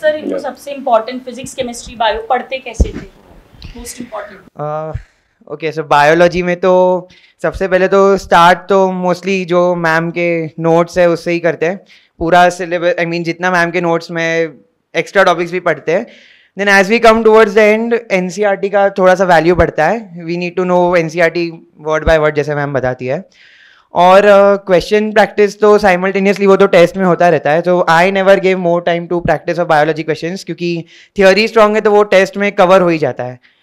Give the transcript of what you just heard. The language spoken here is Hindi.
सर इनको सबसे इम्पोर्टेंट फिजिक्स केमिस्ट्री बायो पढ़ते कैसे थे most important okay sir biology में तो सबसे पहले तो स्टार्ट तो मोस्टली जो मैम के नोट्स है उससे ही करते हैं पूरा सिलेबस आई मीन जितना मैम के नोट्स में एक्स्ट्रा टॉपिक्स भी पढ़ते हैं then as we come towards the end N का थोड़ा सा वैल्यू बढ़ता है we need to know N C R T word by word जैसे मैम बताती है और क्वेश्चन uh, प्रैक्टिस तो साइमल्टेनियसली वो तो टेस्ट में होता रहता है तो I never gave more time to practice of biology question क्योंकि थियोरी स्ट्रॉन्ग है तो वो टेस्ट में कवर हो ही जाता है